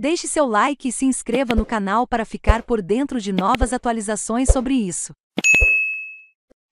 Deixe seu like e se inscreva no canal para ficar por dentro de novas atualizações sobre isso.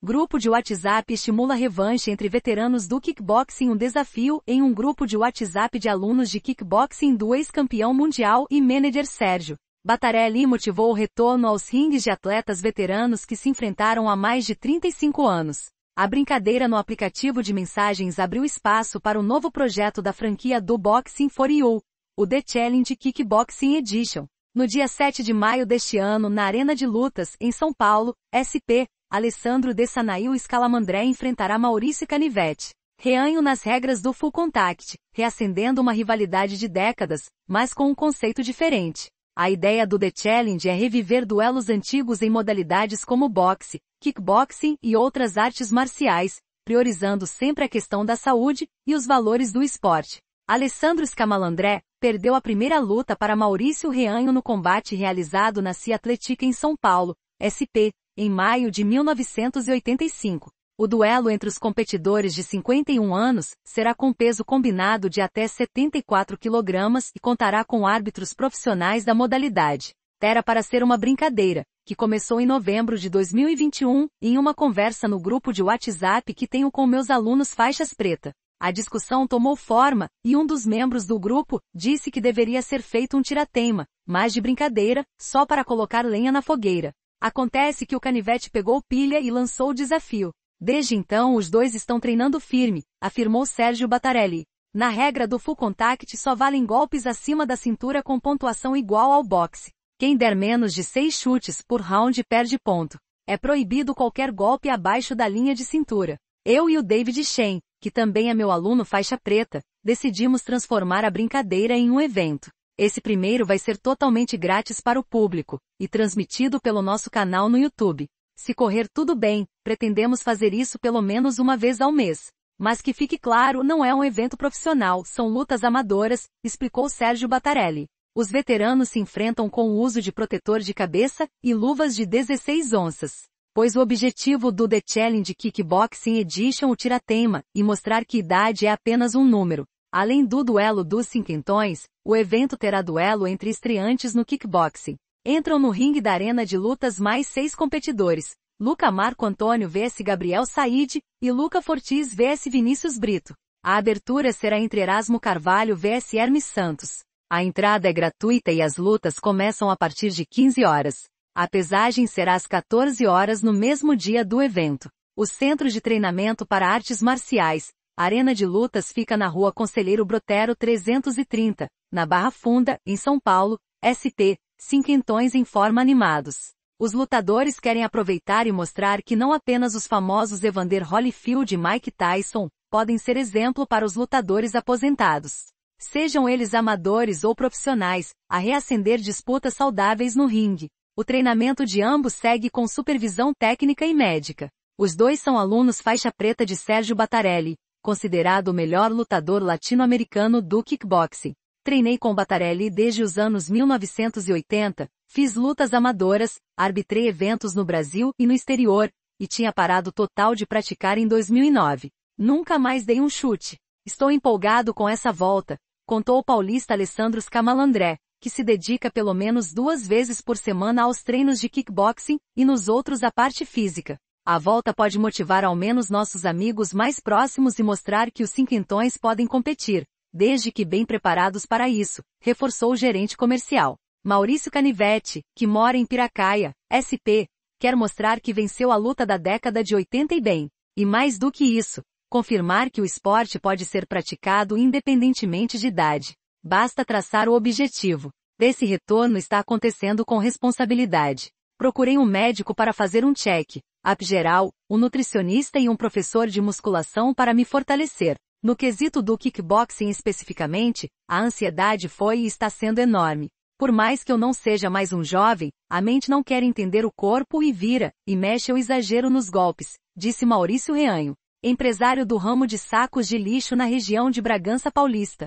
Grupo de WhatsApp estimula revanche entre veteranos do kickboxing. Um desafio em um grupo de WhatsApp de alunos de kickboxing do ex-campeão mundial e manager Sérgio. Batarelli motivou o retorno aos rings de atletas veteranos que se enfrentaram há mais de 35 anos. A brincadeira no aplicativo de mensagens abriu espaço para o novo projeto da franquia do Boxing for You, o The Challenge Kickboxing Edition. No dia 7 de maio deste ano, na Arena de Lutas, em São Paulo, SP, Alessandro de Sanail Scalamandré enfrentará Maurício Canivete. Reanho nas regras do full contact, reacendendo uma rivalidade de décadas, mas com um conceito diferente. A ideia do The Challenge é reviver duelos antigos em modalidades como boxe, kickboxing e outras artes marciais, priorizando sempre a questão da saúde e os valores do esporte. Alessandro Scamalandré, perdeu a primeira luta para Maurício Reanho no combate realizado na Cia Atletica em São Paulo, SP, em maio de 1985. O duelo entre os competidores de 51 anos será com peso combinado de até 74 kg e contará com árbitros profissionais da modalidade. Era para ser uma brincadeira, que começou em novembro de 2021, em uma conversa no grupo de WhatsApp que tenho com meus alunos faixas preta. A discussão tomou forma, e um dos membros do grupo disse que deveria ser feito um tirateima, mas de brincadeira, só para colocar lenha na fogueira. Acontece que o canivete pegou pilha e lançou o desafio. Desde então os dois estão treinando firme, afirmou Sérgio Batarelli. Na regra do full contact só valem golpes acima da cintura com pontuação igual ao boxe. Quem der menos de seis chutes por round perde ponto. É proibido qualquer golpe abaixo da linha de cintura. Eu e o David Shen, que também é meu aluno faixa preta, decidimos transformar a brincadeira em um evento. Esse primeiro vai ser totalmente grátis para o público e transmitido pelo nosso canal no YouTube. Se correr tudo bem, pretendemos fazer isso pelo menos uma vez ao mês. Mas que fique claro, não é um evento profissional, são lutas amadoras, explicou Sérgio Batarelli. Os veteranos se enfrentam com o uso de protetor de cabeça e luvas de 16 onças pois o objetivo do The Challenge Kickboxing Edition o tira tema, e mostrar que idade é apenas um número. Além do duelo dos cinquentões, o evento terá duelo entre estreantes no kickboxing. Entram no ringue da arena de lutas mais seis competidores. Luca Marco Antônio vs Gabriel Said, e Luca Fortis vs Vinícius Brito. A abertura será entre Erasmo Carvalho vs Hermes Santos. A entrada é gratuita e as lutas começam a partir de 15 horas. A pesagem será às 14 horas no mesmo dia do evento. O Centro de Treinamento para Artes Marciais, Arena de Lutas fica na Rua Conselheiro Brotero 330, na Barra Funda, em São Paulo, ST, cinquentões em forma animados. Os lutadores querem aproveitar e mostrar que não apenas os famosos Evander Holyfield e Mike Tyson podem ser exemplo para os lutadores aposentados. Sejam eles amadores ou profissionais, a reacender disputas saudáveis no ringue. O treinamento de ambos segue com supervisão técnica e médica. Os dois são alunos faixa preta de Sérgio Batarelli, considerado o melhor lutador latino-americano do kickboxing. Treinei com Batarelli desde os anos 1980, fiz lutas amadoras, arbitrei eventos no Brasil e no exterior, e tinha parado total de praticar em 2009. Nunca mais dei um chute. Estou empolgado com essa volta, contou o paulista Alessandro Scamalandré, que se dedica pelo menos duas vezes por semana aos treinos de kickboxing e nos outros a parte física. A volta pode motivar ao menos nossos amigos mais próximos e mostrar que os cinquentões podem competir, desde que bem preparados para isso, reforçou o gerente comercial. Maurício Canivete, que mora em Piracaia, SP, quer mostrar que venceu a luta da década de 80 e bem. E mais do que isso, confirmar que o esporte pode ser praticado independentemente de idade. Basta traçar o objetivo. Esse retorno está acontecendo com responsabilidade. Procurei um médico para fazer um check, app geral, um nutricionista e um professor de musculação para me fortalecer. No quesito do kickboxing especificamente, a ansiedade foi e está sendo enorme. Por mais que eu não seja mais um jovem, a mente não quer entender o corpo e vira, e mexe o exagero nos golpes, disse Maurício Reanho, empresário do ramo de sacos de lixo na região de Bragança Paulista.